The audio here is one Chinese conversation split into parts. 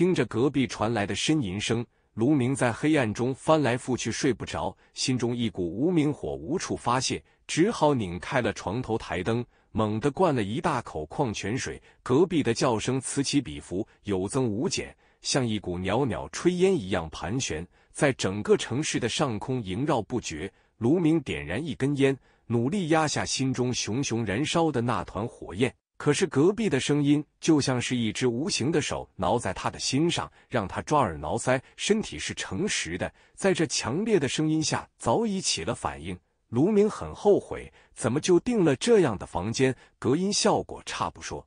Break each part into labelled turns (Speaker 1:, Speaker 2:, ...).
Speaker 1: 听着隔壁传来的呻吟声，卢明在黑暗中翻来覆去睡不着，心中一股无名火无处发泄，只好拧开了床头台灯，猛地灌了一大口矿泉水。隔壁的叫声此起彼伏，有增无减，像一股袅袅炊烟一样盘旋在整个城市的上空，萦绕不绝。卢明点燃一根烟，努力压下心中熊熊燃烧的那团火焰。可是隔壁的声音就像是一只无形的手挠在他的心上，让他抓耳挠腮。身体是诚实的，在这强烈的声音下早已起了反应。卢明很后悔，怎么就定了这样的房间？隔音效果差不说，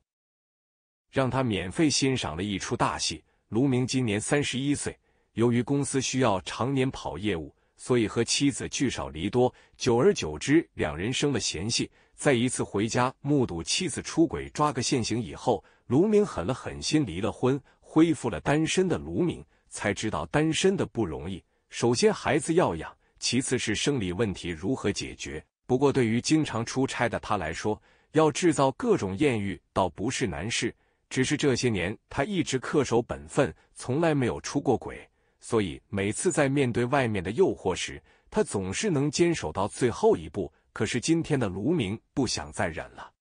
Speaker 1: 让他免费欣赏了一出大戏。卢明今年三十一岁，由于公司需要常年跑业务，所以和妻子聚少离多，久而久之，两人生了嫌隙。在一次回家目睹妻子出轨抓个现行以后，卢明狠了狠心离了婚，恢复了单身的卢明才知道单身的不容易。首先孩子要养，其次是生理问题如何解决。不过对于经常出差的他来说，要制造各种艳遇倒不是难事。只是这些年他一直恪守本分，从来没有出过轨，所以每次在面对外面的诱惑时，他总是能坚守到最后一步。可是今天的卢明不想再忍了，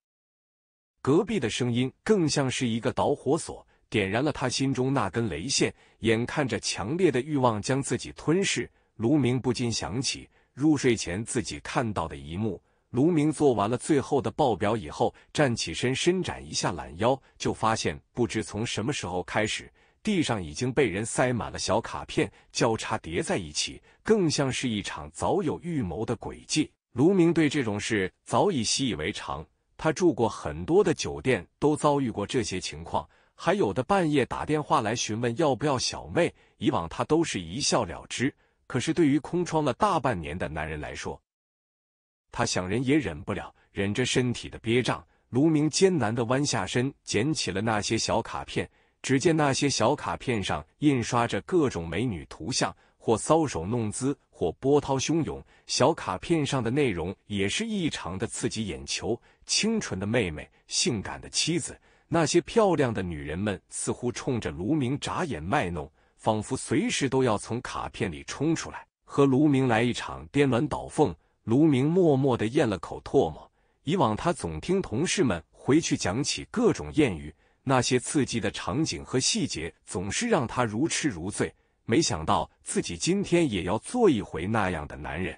Speaker 1: 隔壁的声音更像是一个导火索，点燃了他心中那根雷线。眼看着强烈的欲望将自己吞噬，卢明不禁想起入睡前自己看到的一幕。卢明做完了最后的报表以后，站起身伸展一下懒腰，就发现不知从什么时候开始，地上已经被人塞满了小卡片，交叉叠在一起，更像是一场早有预谋的诡计。卢明对这种事早已习以为常，他住过很多的酒店，都遭遇过这些情况，还有的半夜打电话来询问要不要小妹。以往他都是一笑了之，可是对于空窗了大半年的男人来说，他想忍也忍不了，忍着身体的憋胀，卢明艰难的弯下身捡起了那些小卡片。只见那些小卡片上印刷着各种美女图像，或搔首弄姿。或波涛汹涌，小卡片上的内容也是异常的刺激眼球。清纯的妹妹，性感的妻子，那些漂亮的女人们似乎冲着卢明眨眼卖弄，仿佛随时都要从卡片里冲出来，和卢明来一场颠鸾倒凤。卢明默默的咽了口唾沫。以往他总听同事们回去讲起各种艳遇，那些刺激的场景和细节总是让他如痴如醉。没想到自己今天也要做一回那样的男人，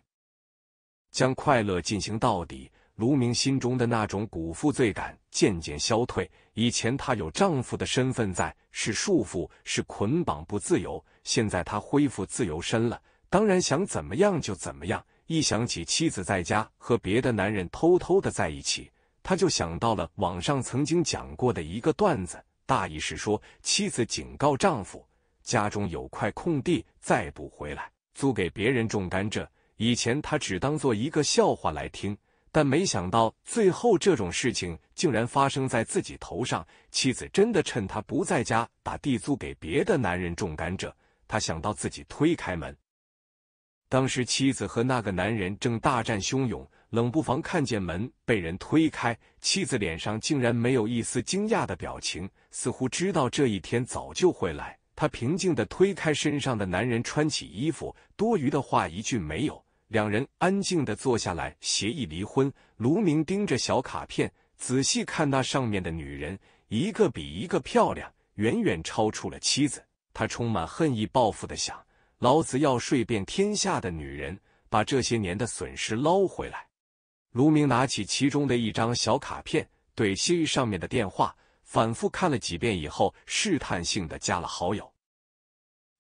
Speaker 1: 将快乐进行到底。卢明心中的那种古负罪感渐渐消退。以前她有丈夫的身份在，是束缚，是捆绑，不自由。现在她恢复自由身了，当然想怎么样就怎么样。一想起妻子在家和别的男人偷偷的在一起，他就想到了网上曾经讲过的一个段子，大意是说妻子警告丈夫。家中有块空地，再不回来租给别人种甘蔗。以前他只当做一个笑话来听，但没想到最后这种事情竟然发生在自己头上。妻子真的趁他不在家，把地租给别的男人种甘蔗。他想到自己推开门，当时妻子和那个男人正大战汹涌，冷不防看见门被人推开，妻子脸上竟然没有一丝惊讶的表情，似乎知道这一天早就会来。他平静地推开身上的男人，穿起衣服，多余的话一句没有。两人安静地坐下来，协议离婚。卢明盯着小卡片，仔细看那上面的女人，一个比一个漂亮，远远超出了妻子。他充满恨意、报复的想：老子要睡遍天下的女人，把这些年的损失捞回来。卢明拿起其中的一张小卡片，对新上面的电话。反复看了几遍以后，试探性的加了好友。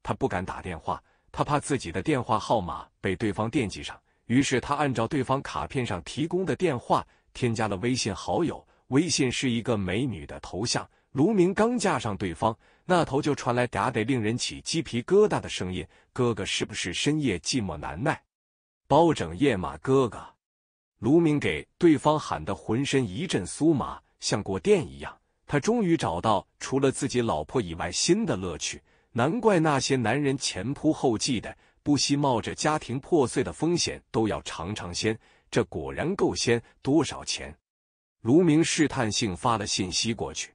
Speaker 1: 他不敢打电话，他怕自己的电话号码被对方惦记上。于是他按照对方卡片上提供的电话，添加了微信好友。微信是一个美女的头像。卢明刚加上对方，那头就传来嗲得令人起鸡皮疙瘩的声音：“哥哥，是不是深夜寂寞难耐？包拯夜马哥哥。”卢明给对方喊的浑身一阵酥麻，像过电一样。他终于找到除了自己老婆以外新的乐趣，难怪那些男人前仆后继的，不惜冒着家庭破碎的风险都要尝尝鲜。这果然够鲜。多少钱？卢明试探性发了信息过去，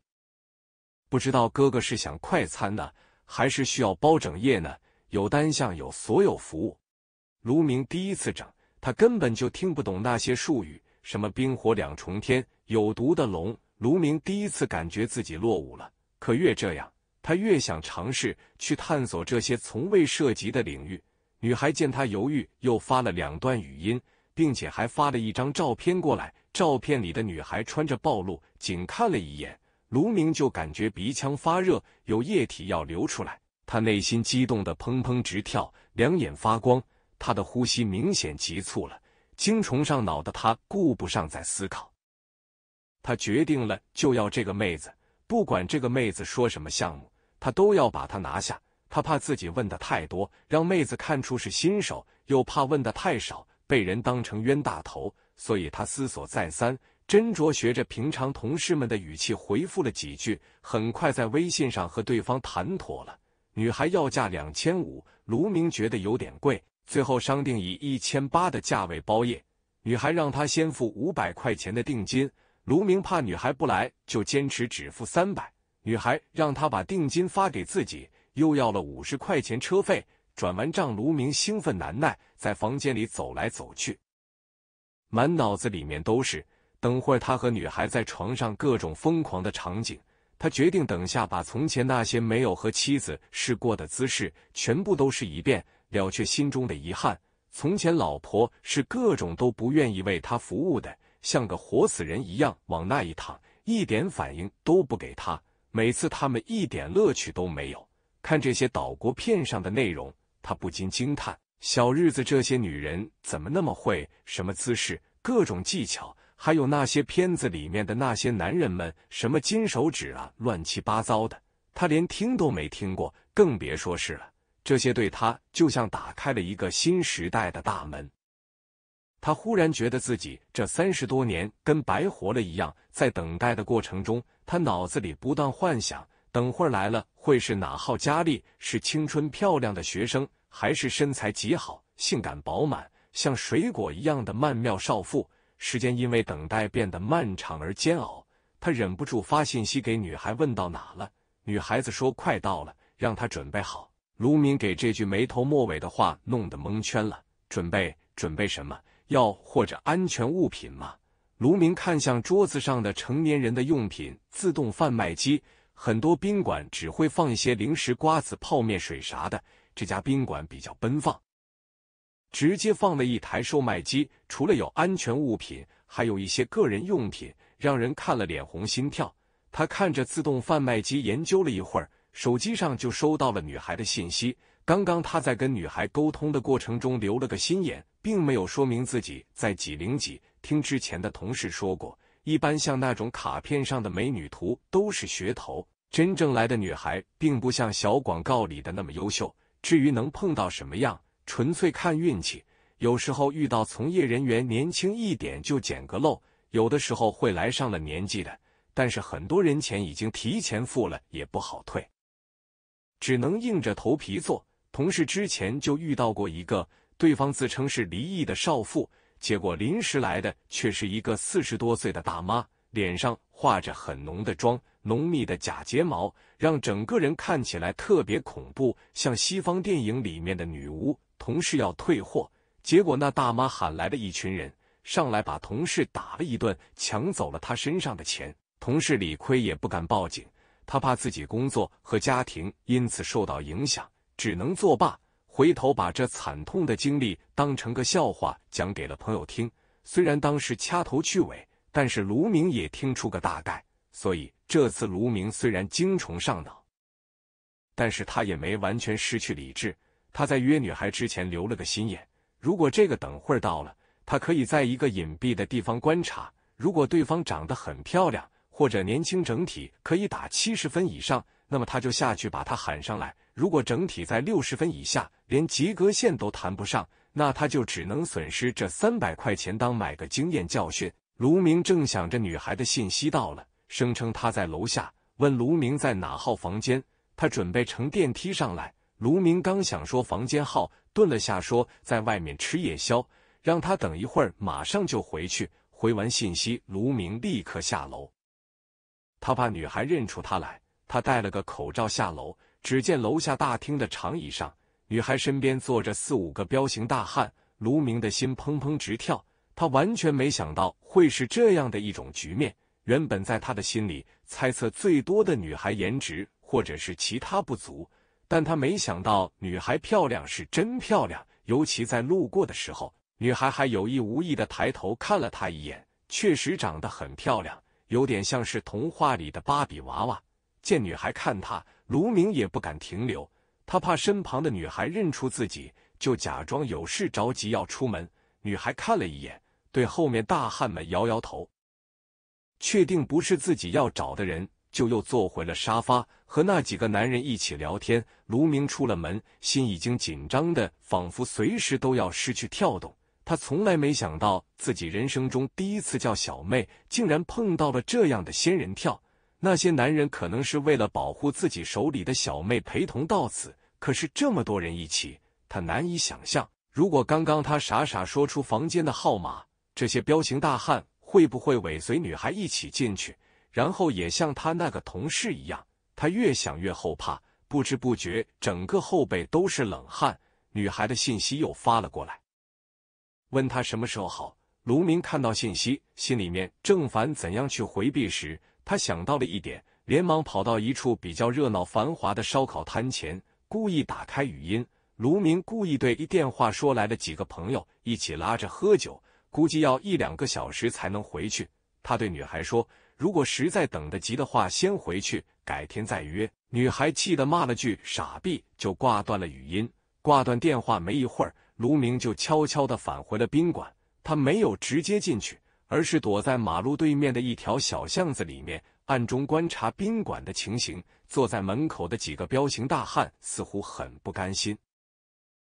Speaker 1: 不知道哥哥是想快餐呢，还是需要包整夜呢？有单项，有所有服务。卢明第一次整，他根本就听不懂那些术语，什么冰火两重天，有毒的龙。卢明第一次感觉自己落伍了，可越这样，他越想尝试去探索这些从未涉及的领域。女孩见他犹豫，又发了两段语音，并且还发了一张照片过来。照片里的女孩穿着暴露，仅看了一眼，卢明就感觉鼻腔发热，有液体要流出来。他内心激动的砰砰直跳，两眼发光，他的呼吸明显急促了。精虫上脑的他顾不上再思考。他决定了，就要这个妹子，不管这个妹子说什么项目，他都要把她拿下。他怕自己问的太多，让妹子看出是新手，又怕问的太少，被人当成冤大头。所以他思索再三，斟酌学着平常同事们的语气回复了几句。很快在微信上和对方谈妥了，女孩要价两千五，卢明觉得有点贵，最后商定以一千八的价位包夜。女孩让他先付五百块钱的定金。卢明怕女孩不来，就坚持只付三百。女孩让他把定金发给自己，又要了五十块钱车费。转完账，卢明兴奋难耐，在房间里走来走去，满脑子里面都是等会他和女孩在床上各种疯狂的场景。他决定等下把从前那些没有和妻子试过的姿势全部都试一遍，了却心中的遗憾。从前老婆是各种都不愿意为他服务的。像个活死人一样往那一躺，一点反应都不给他。每次他们一点乐趣都没有。看这些岛国片上的内容，他不禁惊叹：小日子这些女人怎么那么会？什么姿势，各种技巧，还有那些片子里面的那些男人们，什么金手指啊，乱七八糟的。他连听都没听过，更别说是了。这些对他就像打开了一个新时代的大门。他忽然觉得自己这三十多年跟白活了一样，在等待的过程中，他脑子里不断幻想：等会儿来了会是哪号佳丽？是青春漂亮的学生，还是身材极好、性感饱满、像水果一样的曼妙少妇？时间因为等待变得漫长而煎熬，他忍不住发信息给女孩，问到哪了？女孩子说快到了，让他准备好。卢敏给这句没头没尾的话弄得蒙圈了，准备准备什么？药或者安全物品吗？卢明看向桌子上的成年人的用品自动贩卖机，很多宾馆只会放一些零食、瓜子、泡面、水啥的，这家宾馆比较奔放，直接放了一台售卖机，除了有安全物品，还有一些个人用品，让人看了脸红心跳。他看着自动贩卖机研究了一会儿，手机上就收到了女孩的信息。刚刚他在跟女孩沟通的过程中留了个心眼。并没有说明自己在几零几。听之前的同事说过，一般像那种卡片上的美女图都是噱头，真正来的女孩并不像小广告里的那么优秀。至于能碰到什么样，纯粹看运气。有时候遇到从业人员年轻一点就捡个漏，有的时候会来上了年纪的，但是很多人钱已经提前付了，也不好退，只能硬着头皮做。同事之前就遇到过一个。对方自称是离异的少妇，结果临时来的却是一个四十多岁的大妈，脸上画着很浓的妆，浓密的假睫毛，让整个人看起来特别恐怖，像西方电影里面的女巫。同事要退货，结果那大妈喊来了一群人，上来把同事打了一顿，抢走了他身上的钱。同事理亏也不敢报警，他怕自己工作和家庭因此受到影响，只能作罢。回头把这惨痛的经历当成个笑话讲给了朋友听。虽然当时掐头去尾，但是卢明也听出个大概。所以这次卢明虽然精虫上脑，但是他也没完全失去理智。他在约女孩之前留了个心眼，如果这个等会儿到了，他可以在一个隐蔽的地方观察。如果对方长得很漂亮或者年轻，整体可以打七十分以上。那么他就下去把他喊上来。如果整体在六十分以下，连及格线都谈不上，那他就只能损失这三百块钱当买个经验教训。卢明正想着，女孩的信息到了，声称她在楼下，问卢明在哪号房间，他准备乘电梯上来。卢明刚想说房间号，顿了下说在外面吃夜宵，让他等一会儿，马上就回去。回完信息，卢明立刻下楼，他怕女孩认出他来。他戴了个口罩下楼，只见楼下大厅的长椅上，女孩身边坐着四五个彪形大汉。卢明的心砰砰直跳，他完全没想到会是这样的一种局面。原本在他的心里，猜测最多的女孩颜值或者是其他不足，但他没想到女孩漂亮是真漂亮。尤其在路过的时候，女孩还有意无意的抬头看了他一眼，确实长得很漂亮，有点像是童话里的芭比娃娃。见女孩看他，卢明也不敢停留，他怕身旁的女孩认出自己，就假装有事着急要出门。女孩看了一眼，对后面大汉们摇摇头，确定不是自己要找的人，就又坐回了沙发，和那几个男人一起聊天。卢明出了门，心已经紧张的仿佛随时都要失去跳动。他从来没想到自己人生中第一次叫小妹，竟然碰到了这样的仙人跳。那些男人可能是为了保护自己手里的小妹陪同到此，可是这么多人一起，他难以想象。如果刚刚他傻傻说出房间的号码，这些彪形大汉会不会尾随女孩一起进去，然后也像他那个同事一样？他越想越后怕，不知不觉整个后背都是冷汗。女孩的信息又发了过来，问他什么时候好。卢明看到信息，心里面正烦怎样去回避时。他想到了一点，连忙跑到一处比较热闹繁华的烧烤摊前，故意打开语音。卢明故意对一电话说来了几个朋友，一起拉着喝酒，估计要一两个小时才能回去。他对女孩说，如果实在等得急的话，先回去，改天再约。女孩气得骂了句“傻逼”，就挂断了语音。挂断电话没一会儿，卢明就悄悄地返回了宾馆。他没有直接进去。而是躲在马路对面的一条小巷子里面，暗中观察宾馆的情形。坐在门口的几个彪形大汉似乎很不甘心，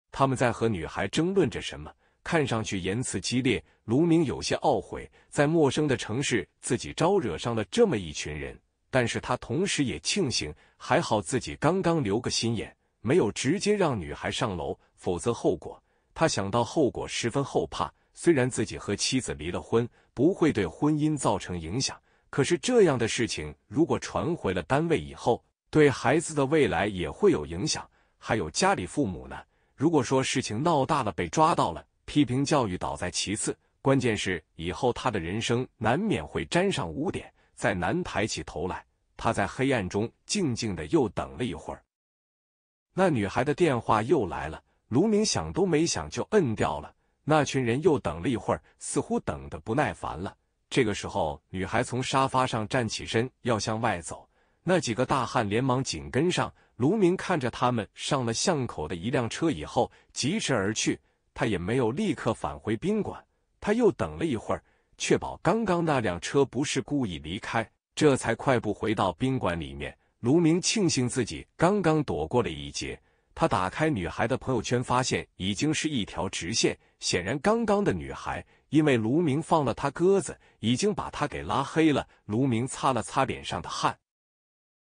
Speaker 1: 他们在和女孩争论着什么，看上去言辞激烈。卢明有些懊悔，在陌生的城市，自己招惹上了这么一群人。但是他同时也庆幸，还好自己刚刚留个心眼，没有直接让女孩上楼，否则后果……他想到后果，十分后怕。虽然自己和妻子离了婚，不会对婚姻造成影响，可是这样的事情如果传回了单位以后，对孩子的未来也会有影响。还有家里父母呢？如果说事情闹大了，被抓到了，批评教育倒在其次，关键是以后他的人生难免会沾上污点，再难抬起头来。他在黑暗中静静的又等了一会儿，那女孩的电话又来了，卢明想都没想就摁掉了。那群人又等了一会儿，似乎等得不耐烦了。这个时候，女孩从沙发上站起身，要向外走。那几个大汉连忙紧跟上。卢明看着他们上了巷口的一辆车以后，疾驰而去。他也没有立刻返回宾馆。他又等了一会儿，确保刚刚那辆车不是故意离开，这才快步回到宾馆里面。卢明庆幸自己刚刚躲过了一劫。他打开女孩的朋友圈，发现已经是一条直线。显然，刚刚的女孩因为卢明放了他鸽子，已经把他给拉黑了。卢明擦了擦脸上的汗，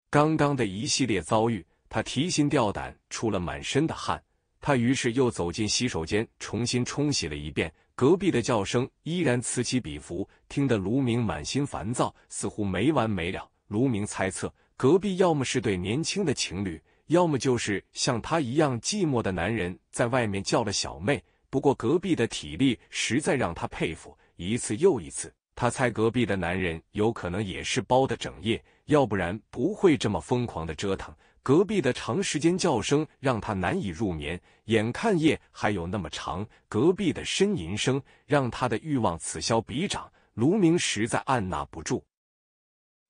Speaker 1: 刚刚的一系列遭遇，他提心吊胆，出了满身的汗。他于是又走进洗手间，重新冲洗了一遍。隔壁的叫声依然此起彼伏，听得卢明满心烦躁，似乎没完没了。卢明猜测，隔壁要么是对年轻的情侣。要么就是像他一样寂寞的男人在外面叫了小妹，不过隔壁的体力实在让他佩服，一次又一次，他猜隔壁的男人有可能也是包的整夜，要不然不会这么疯狂的折腾。隔壁的长时间叫声让他难以入眠，眼看夜还有那么长，隔壁的呻吟声让他的欲望此消彼长，卢明实在按捺不住。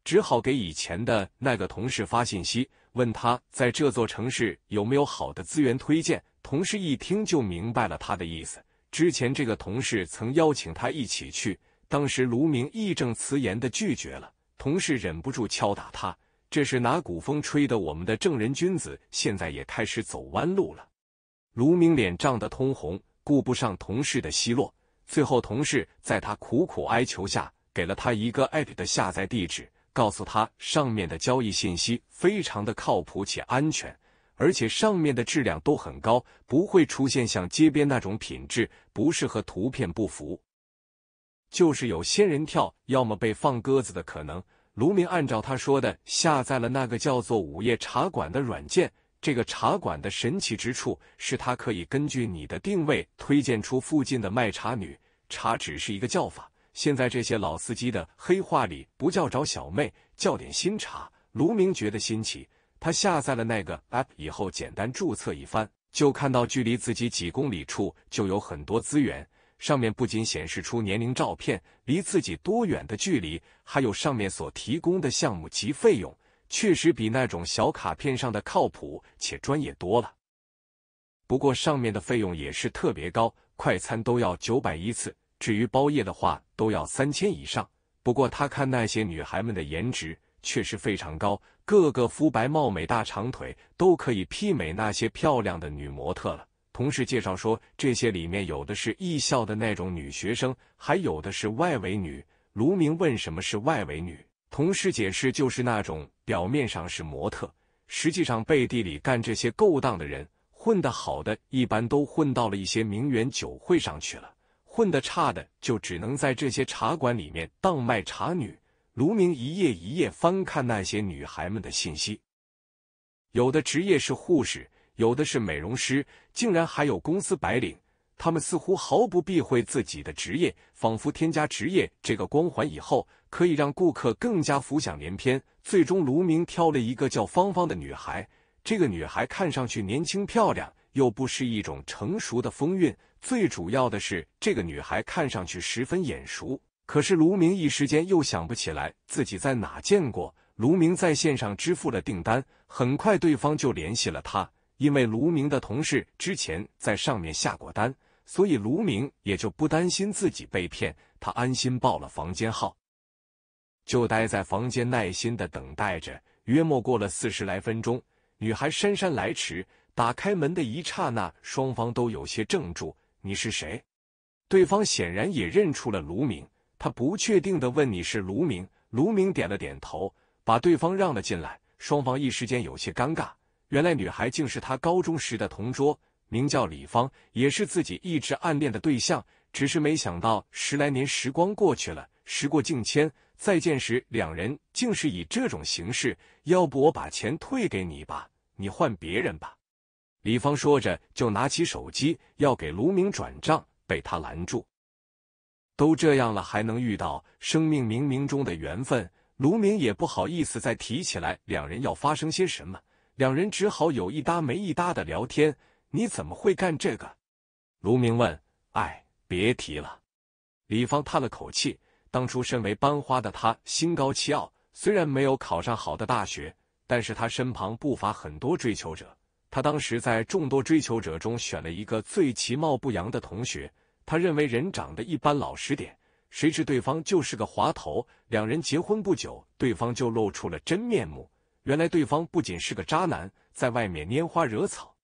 Speaker 1: 只好给以前的那个同事发信息，问他在这座城市有没有好的资源推荐。同事一听就明白了他的意思。之前这个同事曾邀请他一起去，当时卢明义正辞严的拒绝了。同事忍不住敲打他：“这是拿古风吹的，我们的正人君子现在也开始走弯路了。”卢明脸涨得通红，顾不上同事的奚落。最后，同事在他苦苦哀求下，给了他一个 APP 的下载地址。告诉他，上面的交易信息非常的靠谱且安全，而且上面的质量都很高，不会出现像街边那种品质不适合、图片不符，就是有仙人跳，要么被放鸽子的可能。卢明按照他说的下载了那个叫做“午夜茶馆”的软件。这个茶馆的神奇之处是，它可以根据你的定位推荐出附近的卖茶女，茶只是一个叫法。现在这些老司机的黑话里不叫找小妹，叫点新茶。卢明觉得新奇，他下载了那个 App，以后简单注册一番，就看到距离自己几公里处就有很多资源，上面不仅显示出年龄、照片、离自己多远的距离，还有上面所提供的项目及费用，确实比那种小卡片上的靠谱且专业多了。不过上面的费用也是特别高，快餐都要九百一次。至于包夜的话，都要三千以上。不过他看那些女孩们的颜值确实非常高，个个肤白貌美、大长腿，都可以媲美那些漂亮的女模特了。同事介绍说，这些里面有的是艺校的那种女学生，还有的是外围女。卢明问什么是外围女，同事解释就是那种表面上是模特，实际上背地里干这些勾当的人。混得好的，一般都混到了一些名媛酒会上去了。混得差的就只能在这些茶馆里面当卖茶女。卢明一页一页翻看那些女孩们的信息，有的职业是护士，有的是美容师，竟然还有公司白领。他们似乎毫不避讳自己的职业，仿佛添加职业这个光环以后，可以让顾客更加浮想联翩。最终，卢明挑了一个叫芳芳的女孩。这个女孩看上去年轻漂亮，又不失一种成熟的风韵。最主要的是，这个女孩看上去十分眼熟，可是卢明一时间又想不起来自己在哪见过。卢明在线上支付了订单，很快对方就联系了他。因为卢明的同事之前在上面下过单，所以卢明也就不担心自己被骗，他安心报了房间号，就待在房间耐心的等待着。约莫过了四十来分钟，女孩姗姗来迟，打开门的一刹那，双方都有些怔住。你是谁？对方显然也认出了卢明，他不确定的问：“你是卢明？”卢明点了点头，把对方让了进来。双方一时间有些尴尬。原来女孩竟是他高中时的同桌，名叫李芳，也是自己一直暗恋的对象。只是没想到十来年时光过去了，时过境迁，再见时两人竟是以这种形式。要不我把钱退给你吧，你换别人吧。李芳说着，就拿起手机要给卢明转账，被他拦住。都这样了，还能遇到生命冥冥中的缘分？卢明也不好意思再提起来，两人要发生些什么。两人只好有一搭没一搭的聊天。你怎么会干这个？卢明问。哎，别提了。李芳叹了口气。当初身为班花的她心高气傲，虽然没有考上好的大学，但是她身旁不乏很多追求者。他当时在众多追求者中选了一个最其貌不扬的同学，他认为人长得一般，老实点。谁知对方就是个滑头，两人结婚不久，对方就露出了真面目。原来对方不仅是个渣男，在外面拈花惹草。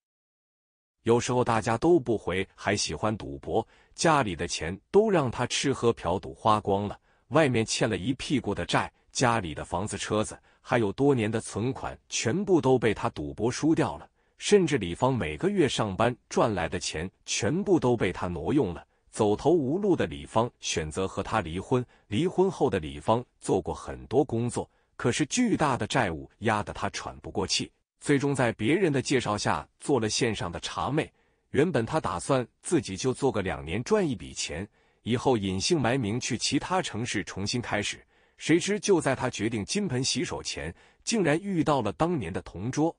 Speaker 1: 有时候大家都不回，还喜欢赌博，家里的钱都让他吃喝嫖赌花光了，外面欠了一屁股的债，家里的房子、车子，还有多年的存款，全部都被他赌博输掉了。甚至李芳每个月上班赚来的钱全部都被他挪用了。走投无路的李芳选择和他离婚。离婚后的李芳做过很多工作，可是巨大的债务压得她喘不过气。最终在别人的介绍下做了线上的茶妹。原本他打算自己就做个两年赚一笔钱，以后隐姓埋名去其他城市重新开始。谁知就在他决定金盆洗手前，竟然遇到了当年的同桌。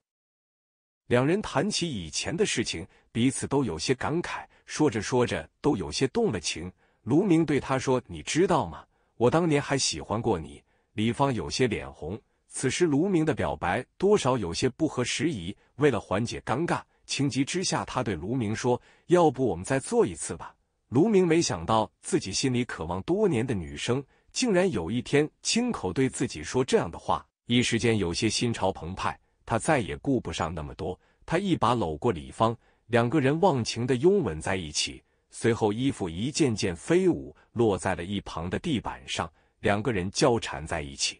Speaker 1: 两人谈起以前的事情，彼此都有些感慨。说着说着，都有些动了情。卢明对他说：“你知道吗？我当年还喜欢过你。”李芳有些脸红。此时卢明的表白多少有些不合时宜。为了缓解尴尬，情急之下，他对卢明说：“要不我们再做一次吧？”卢明没想到自己心里渴望多年的女生，竟然有一天亲口对自己说这样的话，一时间有些心潮澎湃。他再也顾不上那么多，他一把搂过李芳，两个人忘情的拥吻在一起。随后，衣服一件件飞舞，落在了一旁的地板上。两个人交缠在一起，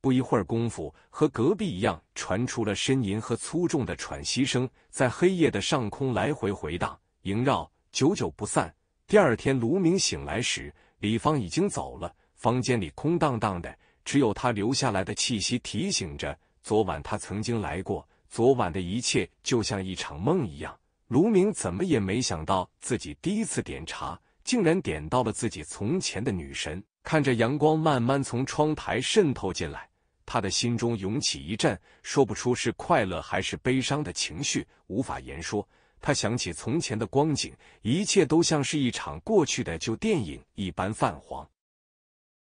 Speaker 1: 不一会儿功夫，和隔壁一样，传出了呻吟和粗重的喘息声，在黑夜的上空来回回荡，萦绕，久久不散。第二天，卢明醒来时，李芳已经走了，房间里空荡荡的，只有他留下来的气息提醒着。昨晚他曾经来过，昨晚的一切就像一场梦一样。卢明怎么也没想到，自己第一次点茶，竟然点到了自己从前的女神。看着阳光慢慢从窗台渗透进来，他的心中涌起一阵说不出是快乐还是悲伤的情绪，无法言说。他想起从前的光景，一切都像是一场过去的旧电影一般泛黄。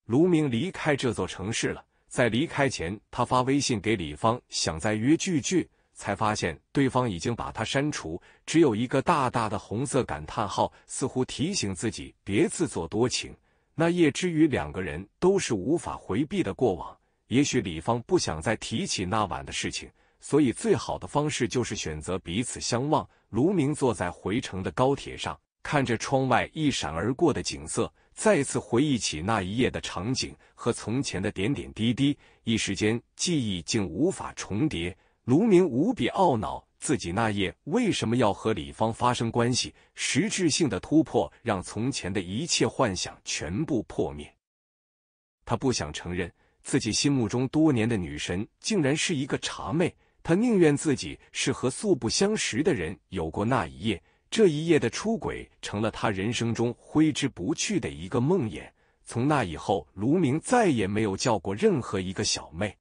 Speaker 1: 卢明离开这座城市了。在离开前，他发微信给李芳，想再约聚聚，才发现对方已经把他删除，只有一个大大的红色感叹号，似乎提醒自己别自作多情。那夜之余，两个人都是无法回避的过往。也许李芳不想再提起那晚的事情，所以最好的方式就是选择彼此相望。卢明坐在回程的高铁上，看着窗外一闪而过的景色。再次回忆起那一夜的场景和从前的点点滴滴，一时间记忆竟无法重叠。卢明无比懊恼，自己那夜为什么要和李芳发生关系？实质性的突破让从前的一切幻想全部破灭。他不想承认，自己心目中多年的女神竟然是一个茶妹。他宁愿自己是和素不相识的人有过那一夜。这一夜的出轨成了他人生中挥之不去的一个梦魇。从那以后，卢明再也没有叫过任何一个小妹。